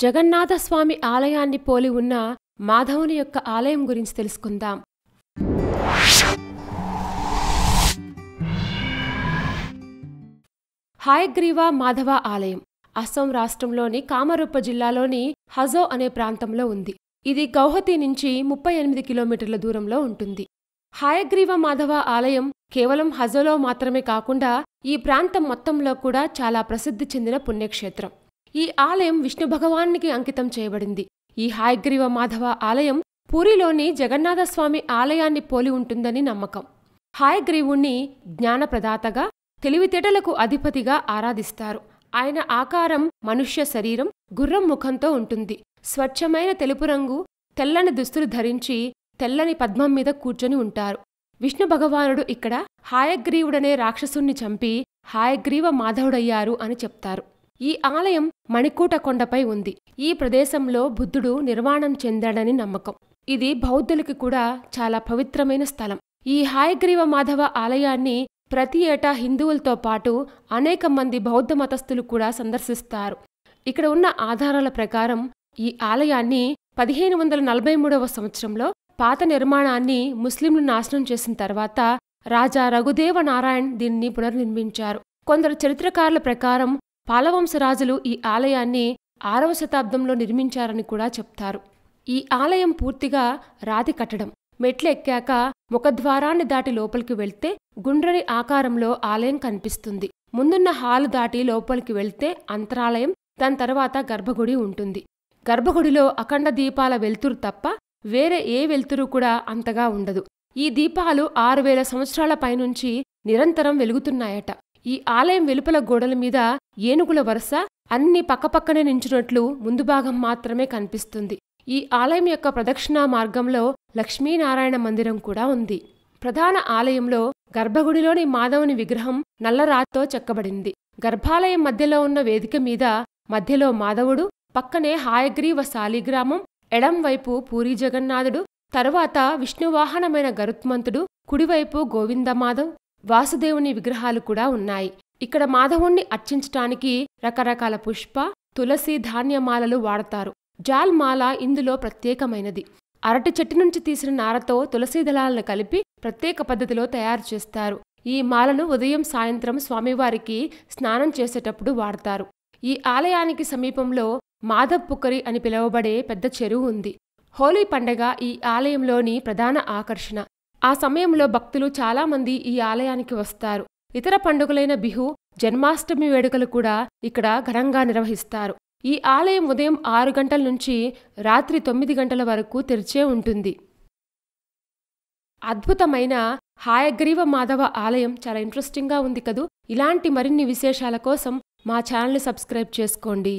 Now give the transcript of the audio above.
జగన్నాథస్వామి ఆలయాన్ని పోలి ఉన్న మాధవుని యొక్క ఆలయం గురించి తెలుసుకుందాం హాయగ్రీవా మాధవ ఆలయం అస్సాం రాష్ట్రంలోని కామరూప జిల్లాలోని హజో అనే ప్రాంతంలో ఉంది ఇది గౌహతి నుంచి ముప్పై ఎనిమిది కిలోమీటర్ల దూరంలో ఉంటుంది హాయగ్రీవ మాధవ ఆలయం కేవలం హజోలో మాత్రమే కాకుండా ఈ ప్రాంతం మొత్తంలో కూడా చాలా ప్రసిద్ధి చెందిన పుణ్యక్షేత్రం ఈ ఆలయం విష్ణు భగవానికి అంకితం చేయబడింది ఈ హాయగ్రీవ మాధవ ఆలయం పూరిలోని జగన్నాథస్వామి ఆలయాన్ని పోలి ఉంటుందని నమ్మకం హాయగ్రీవుణ్ణి జ్ఞానప్రదాతగా తెలివితేటలకు అధిపతిగా ఆరాధిస్తారు ఆయన ఆకారం మనుష్య శరీరం గుర్రం ముఖంతో ఉంటుంది స్వచ్ఛమైన తెలుపు రంగు తెల్లని దుస్తులు ధరించి తెల్లని పద్మం మీద కూర్చొని ఉంటారు విష్ణు భగవానుడు ఇక్కడ హాయగ్రీవుడనే రాక్షసుణ్ణి చంపి హాయగ్రీవ మాధవుడయ్యారు అని చెప్తారు ఈ ఆలయం మణికూట కొండపై ఉంది ఈ ప్రదేశంలో బుద్ధుడు నిర్వాణం చెందాడని నమ్మకం ఇది బౌద్ధులకి కూడా చాలా పవిత్రమైన స్థలం ఈ హాయగ్రీవ మాధవ ఆలయాన్ని ప్రతి ఏటా హిందువులతో పాటు అనేక మంది బౌద్ధ మతస్థులు కూడా సందర్శిస్తారు ఇక్కడ ఉన్న ఆధారాల ప్రకారం ఈ ఆలయాన్ని పదిహేను వందల నలభై మూడవ సంవత్సరంలో పాత నిర్మాణాన్ని ముస్లింలు నాశనం చేసిన తర్వాత రాజా రఘుదేవ నారాయణ్ దీన్ని పునర్నిర్మించారు కొందరు చరిత్రకారుల ప్రకారం పాలవంశరాజులు ఈ ఆలయాన్ని ఆరవ శతాబ్దంలో నిర్మించారని కూడా చెప్తారు ఈ ఆలయం పూర్తిగా రాతి కట్టడం మెట్లెక్కాక ముఖద్వారాన్ని దాటి లోపలికి వెళ్తే గుండ్రని ఆకారంలో ఆలయం కనిపిస్తుంది ముందున్న హాలు దాటి లోపలికి వెళ్తే అంతరాలయం దాని తర్వాత గర్భగుడి ఉంటుంది గర్భగుడిలో అఖండ దీపాల వెలుతురు తప్ప వేరే ఏ వెలుతురు కూడా అంతగా ఉండదు ఈ దీపాలు ఆరు వేల సంవత్సరాల పైనుంచి నిరంతరం వెలుగుతున్నాయట ఈ ఆలయం వెలుపల గోడల మీద ఏనుగుల వరుస అన్ని పక్కపక్కనే నించున్నట్లు ముందు భాగం మాత్రమే కనిపిస్తుంది ఈ ఆలయం యొక్క ప్రదక్షిణా మార్గంలో లక్ష్మీనారాయణ మందిరం కూడా ఉంది ప్రధాన ఆలయంలో గర్భగుడిలోని మాధవుని విగ్రహం నల్లరాతో చెక్కబడింది గర్భాలయం మధ్యలో ఉన్న వేదిక మీద మధ్యలో మాధవుడు పక్కనే హాయగ్రీవ శాలిగ్రామం ఎడంవైపు పూరి జగన్నాథుడు తరువాత విష్ణువాహనమైన గరుత్మంతుడు కుడివైపు గోవిందమాధవ్ వాసుదేవుని విగ్రహాలు కూడా ఉన్నాయి ఇక్కడ మాధవుణ్ణి అర్చించటానికి రకరకాల పుష్ప తులసి ధాన్యమాలలు వాడతారు జాల్మాల ఇందులో ప్రత్యేకమైనది అరటి చెట్టు నుంచి తీసిన నారతో తులసి దళాలను కలిపి ప్రత్యేక పద్ధతిలో తయారు చేస్తారు ఈ మాలను ఉదయం సాయంత్రం స్వామివారికి స్నానం చేసేటప్పుడు వాడతారు ఈ ఆలయానికి సమీపంలో మాధవ్ పుకరి అని పిలువబడే పెద్ద చెరువు ఉంది హోలీ పండగ ఈ ఆలయంలోని ప్రధాన ఆకర్షణ ఆ సమయంలో భక్తులు చాలామంది ఈ ఆలయానికి వస్తారు ఇతర పండుగలైన బిహు జన్మాష్టమి వేడుకలు కూడా ఇక్కడ ఘనంగా నిర్వహిస్తారు ఈ ఆలయం ఉదయం ఆరు గంటల నుంచి రాత్రి తొమ్మిది గంటల వరకు తెరిచే ఉంటుంది అద్భుతమైన హాయగ్రీవ మాధవ ఆలయం చాలా ఇంట్రెస్టింగ్గా ఉంది కదూ ఇలాంటి మరిన్ని విశేషాల కోసం మా ఛానల్ని సబ్స్క్రైబ్ చేసుకోండి